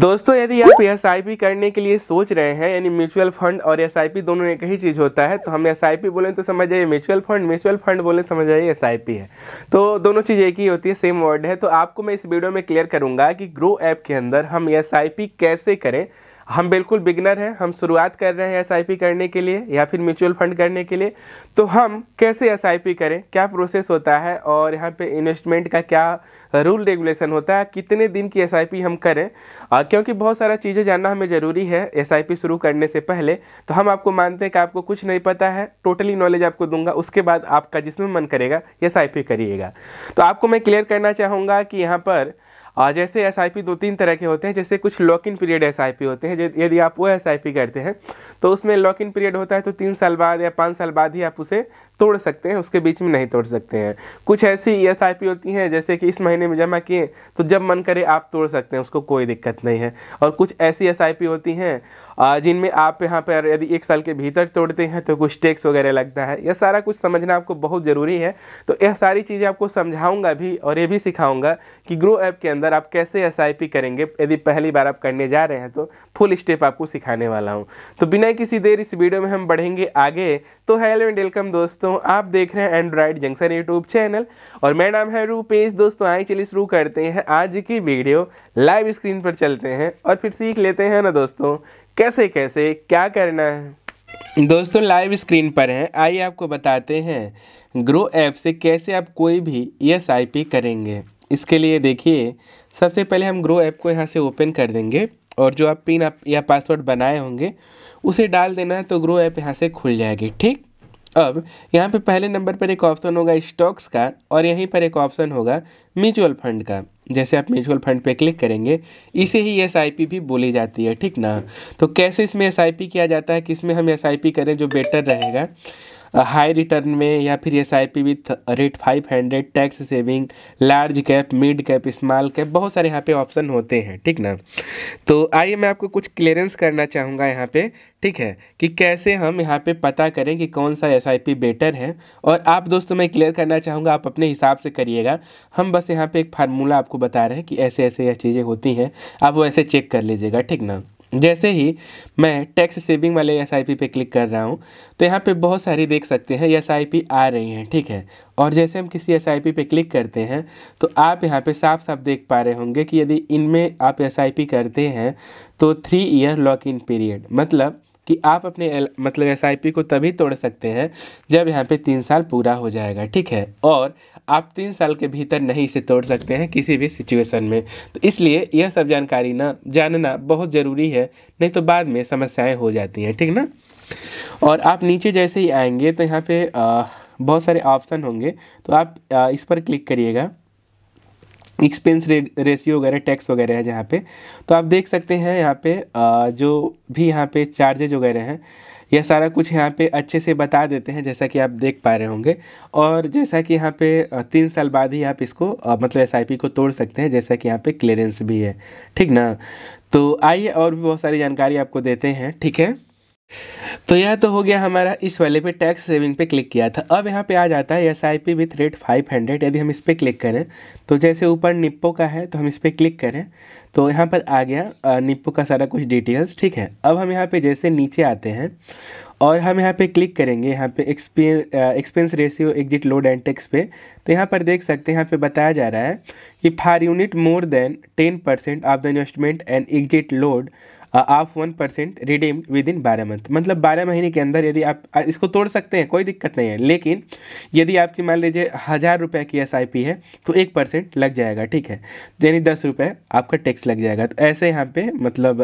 दोस्तों यदि आप एस करने के लिए सोच रहे हैं यानी म्यूचुअल फंड और एस दोनों एक ही चीज़ होता है तो हम एस आई बोलें तो समझ जाइए म्यूचुअल फंड म्यूचुअल फंड बोलें समझ जाइए एस है तो दोनों चीज़ एक ही होती है सेम वर्ड है तो आपको मैं इस वीडियो में क्लियर करूँगा कि ग्रो ऐप के अंदर हम एस कैसे करें हम बिल्कुल बिगनर हैं हम शुरुआत कर रहे हैं एस करने के लिए या फिर म्यूचुअल फंड करने के लिए तो हम कैसे एस करें क्या प्रोसेस होता है और यहाँ पे इन्वेस्टमेंट का क्या रूल रेगुलेशन होता है कितने दिन की एस हम करें आ, क्योंकि बहुत सारा चीज़ें जानना हमें ज़रूरी है एस शुरू करने से पहले तो हम आपको मानते हैं कि आपको कुछ नहीं पता है टोटली नॉलेज आपको दूंगा उसके बाद आपका जिसमें मन करेगा एस करिएगा तो आपको मैं क्लियर करना चाहूँगा कि यहाँ पर और जैसे एस दो तीन तरह के होते हैं जैसे कुछ लॉक इन पीरियड एस होते हैं यदि आप वो एस करते हैं तो उसमें लॉक इन पीरियड होता है तो तीन साल बाद या पाँच साल बाद ही आप उसे तोड़ सकते हैं उसके बीच में नहीं तोड़ सकते हैं कुछ ऐसी ई e होती हैं जैसे कि इस महीने में जमा किए तो जब मन करे आप तोड़ सकते हैं उसको कोई दिक्कत नहीं है और कुछ ऐसी एस e होती हैं जिनमें आप यहाँ पर यदि एक साल के भीतर तोड़ते हैं तो कुछ टैक्स वगैरह लगता है यह सारा कुछ समझना आपको बहुत ज़रूरी है तो यह सारी चीज़ें आपको समझाऊँगा भी और ये भी सिखाऊंगा कि ग्रो ऐप के अंदर आप कैसे एस e करेंगे यदि पहली बार आप करने जा रहे हैं तो फुल स्टेप आपको सिखाने वाला हूँ तो बिना किसी देर इस वीडियो में हम बढ़ेंगे आगे तो हेलो एंड वेलकम दोस्तों दोस्तों आप देख रहे हैं एंड्रॉयड जंक्शन यूट्यूब चैनल और मेरा नाम है रूपेश दोस्तों आई चलिए शुरू करते हैं आज की वीडियो लाइव स्क्रीन पर चलते हैं और फिर सीख लेते हैं ना दोस्तों कैसे कैसे क्या करना है दोस्तों लाइव स्क्रीन पर हैं आइए आपको बताते हैं ग्रो ऐप से कैसे आप कोई भी एस आई पी करेंगे इसके लिए देखिए सबसे पहले हम ग्रो ऐप को यहाँ से ओपन कर देंगे और जो आप पिन आप या पासवर्ड बनाए होंगे उसे डाल देना है तो ग्रो ऐप यहाँ से खुल जाएगी ठीक अब यहाँ पे पहले नंबर पर एक ऑप्शन होगा स्टॉक्स का और यहीं पर एक ऑप्शन होगा म्यूचुअल फंड का जैसे आप म्यूचुअल फंड पे क्लिक करेंगे इसे ही एस भी बोली जाती है ठीक ना तो कैसे इसमें एस किया जाता है किस में हम एस करें जो बेटर रहेगा हाई रिटर्न में या फिर S I P with rate five hundred tax saving large cap mid cap small cap बहुत सारे यहाँ पे ऑप्शन होते हैं ठीक ना तो आइए मैं आपको कुछ क्लियरेंस करना चाहूँगा यहाँ पे ठीक है कि कैसे हम यहाँ पे पता करें कि कौन सा एस आई पी बेटर है और आप दोस्तों मैं क्लियर करना चाहूँगा आप अपने हिसाब से करिएगा हम बस यहाँ पे एक फार्मूला आपको बता रहे हैं कि ऐसे ऐसे यह चीज़ें होती हैं आप वो ऐसे चेक कर लीजिएगा ठीक ना जैसे ही मैं टैक्स सेविंग वाले एस आई पी पे क्लिक कर रहा हूँ तो यहाँ पे बहुत सारी देख सकते हैं एस आई पी आ रही हैं ठीक है और जैसे हम किसी एस आई पी पे क्लिक करते हैं तो आप यहाँ पे साफ साफ देख पा रहे होंगे कि यदि इनमें आप एस आई पी करते हैं तो three year lock in period मतलब कि आप अपने एल, मतलब एस को तभी तोड़ सकते हैं जब यहाँ पे तीन साल पूरा हो जाएगा ठीक है और आप तीन साल के भीतर नहीं इसे तोड़ सकते हैं किसी भी सिचुएशन में तो इसलिए यह सब जानकारी ना जानना बहुत ज़रूरी है नहीं तो बाद में समस्याएँ हो जाती हैं ठीक ना और आप नीचे जैसे ही आएंगे तो यहाँ पर बहुत सारे ऑप्शन होंगे तो आप आ, इस पर क्लिक करिएगा एक्सपेंस रेशियो वगैरह टैक्स वगैरह है जहाँ पे तो आप देख सकते हैं यहाँ पे जो भी यहाँ पे चार्जेज वगैरह हैं यह सारा कुछ यहाँ पे अच्छे से बता देते हैं जैसा कि आप देख पा रहे होंगे और जैसा कि यहाँ पे तीन साल बाद ही आप इसको मतलब एस को तोड़ सकते हैं जैसा कि यहाँ पे क्लियरेंस भी है ठीक ना तो आइए और भी बहुत सारी जानकारी आपको देते हैं ठीक है तो यह तो हो गया हमारा इस वाले पे टैक्स सेविंग पे क्लिक किया था अब यहाँ पे आ जाता है S I P with rate five hundred यदि हम इस पर क्लिक करें तो जैसे ऊपर निप्पो का है तो हम इस पर क्लिक करें तो यहाँ पर आ गया निप्पू का सारा कुछ डिटेल्स ठीक है अब हम यहाँ पे जैसे नीचे आते हैं और हम यहाँ पे क्लिक करेंगे यहाँ पे expense ratio exit load and tax पे तो यहाँ पर देख सकते हैं यहाँ पे बताया जा रहा है कि for unit more than ten percent of the investment and exit load of one percent redeem within बारह मंथ मतलब बारह महीने के अंदर यदि आप इसको तोड़ सकते हैं कोई दिक्कत नहीं है लेकिन यदि आपकी मान लीजिए हज़ार रुपये की एस है तो एक परसेंट लग जाएगा ठीक है यानी दस रुपये आपका टैक्स टैक्स लग जाएगा तो ऐसे यहाँ पे मतलब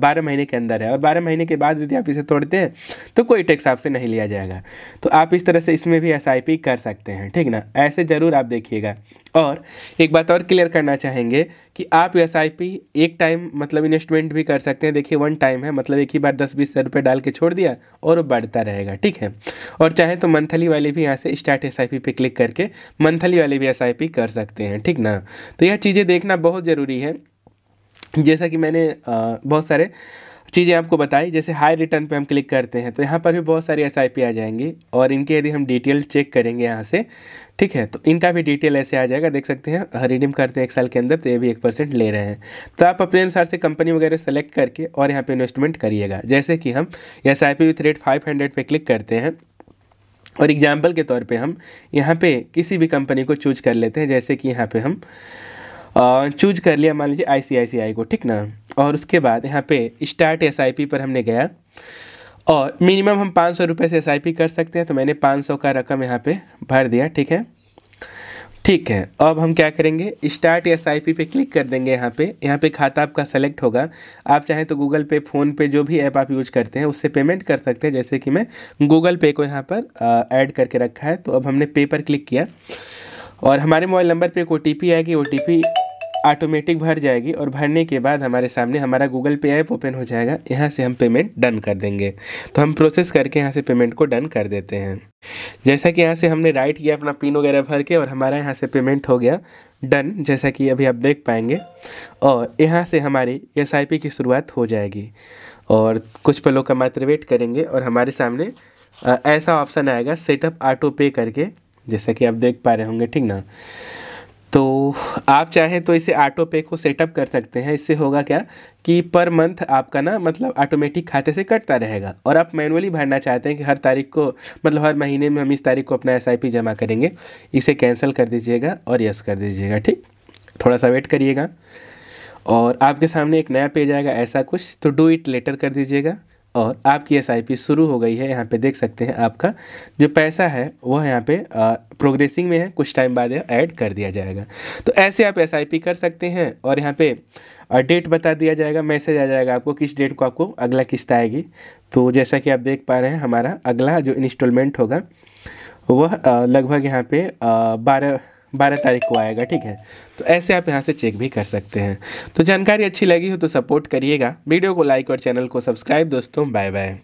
बारह महीने के अंदर है और बारह महीने के बाद यदि आप इसे तोड़ते हैं तो कोई टैक्स आपसे नहीं लिया जाएगा तो आप इस तरह से इसमें भी एस कर सकते हैं ठीक ना ऐसे ज़रूर आप देखिएगा और एक बात और क्लियर करना चाहेंगे कि आप एस एक टाइम मतलब इन्वेस्टमेंट भी कर सकते हैं देखिए वन टाइम है मतलब एक ही बार दस बीस रुपये डाल के छोड़ दिया और बढ़ता रहेगा ठीक है और चाहे तो मंथली वाले भी यहाँ से स्टार्ट एस पे क्लिक करके मंथली वाले भी एस कर सकते हैं ठीक ना तो यह चीज़ें देखना बहुत ज़रूरी है जैसा कि मैंने बहुत सारे चीज़ें आपको बताई जैसे हाई रिटर्न पे हम क्लिक करते हैं तो यहाँ पर भी बहुत सारी एस आई पी आ जाएंगी और इनके यदि हम डिटेल चेक करेंगे यहाँ से ठीक है तो इनका भी डिटेल ऐसे आ जाएगा देख सकते हैं रिडीम करते हैं एक साल के अंदर तो ये भी एक परसेंट ले रहे हैं तो आप अपने अनुसार से कंपनी वगैरह सेलेक्ट करके और यहाँ पर इन्वेस्टमेंट करिएगा जैसे कि हम S I P with rate five hundred पर क्लिक करते हैं और एग्जाम्पल के तौर पर हम यहाँ पर किसी भी कंपनी को चूज कर लेते हैं जैसे कि यहाँ पर हम चूज कर लिया मान लीजिए आईसीआईसीआई को ठीक ना और उसके बाद यहाँ पे स्टार्ट एसआईपी पर हमने गया और मिनिमम हम पाँच सौ रुपये से एस कर सकते हैं तो मैंने पाँच सौ का रकम यहाँ पे भर दिया ठीक है ठीक है अब हम क्या करेंगे स्टार्ट एस आई पी पे क्लिक कर देंगे यहाँ पे यहाँ पे खाता आपका सेलेक्ट होगा आप चाहें तो गूगल पे फ़ोन पे जो भी ऐप आप यूज करते हैं उससे पेमेंट कर सकते हैं जैसे कि मैं गूगल पे को यहाँ पर ऐड करके रखा है तो अब हमने पे पर क्लिक किया और हमारे मोबाइल नंबर पे एक ओ टी पी आएगी ओ टी पी ऑटोमेटिक भर जाएगी और भरने के बाद हमारे सामने हमारा गूगल पे ऐप ओपन हो जाएगा यहाँ से हम पेमेंट डन कर देंगे तो हम प्रोसेस करके यहाँ से पेमेंट को डन कर देते हैं जैसा कि यहाँ से हमने राइट किया अपना पिन वगैरह भर के और हमारा यहाँ से पेमेंट हो गया डन जैसा कि अभी आप देख पाएंगे और यहाँ से हमारी एस की शुरुआत हो जाएगी और कुछ पलों का मात्र वेट करेंगे और हमारे सामने ऐसा ऑप्शन आएगा सेटअप ऑटो पे करके जैसा कि आप देख पा रहे होंगे ठीक ना आप चाहें तो इसे ऑटो पे को सेटअप कर सकते हैं इससे होगा क्या कि पर मंथ आपका ना मतलब ऑटोमेटिक खाते से कटता रहेगा और आप मैनुअली भरना चाहते हैं कि हर तारीख को मतलब हर महीने में हम इस तारीख को अपना एस जमा करेंगे इसे कैंसिल कर दीजिएगा और यस कर दीजिएगा ठीक थोड़ा सा वेट करिएगा और आपके सामने एक नया पेज आएगा ऐसा कुछ तो डू इट लेटर कर दीजिएगा और आपकी एस शुरू हो गई है यहाँ पे देख सकते हैं आपका जो पैसा है वह यहाँ पे प्रोग्रेसिंग में है कुछ टाइम बाद ऐड कर दिया जाएगा तो ऐसे आप एस कर सकते हैं और यहाँ पे डेट बता दिया जाएगा मैसेज आ जाएगा आपको किस डेट को आपको अगला किस्त आएगी तो जैसा कि आप देख पा रहे हैं हमारा अगला जो इंस्टॉलमेंट होगा वह लगभग यहाँ पे बारह बारह तारीख को आएगा ठीक है तो ऐसे आप यहाँ से चेक भी कर सकते हैं तो जानकारी अच्छी लगी हो तो सपोर्ट करिएगा वीडियो को लाइक और चैनल को सब्सक्राइब दोस्तों बाय बाय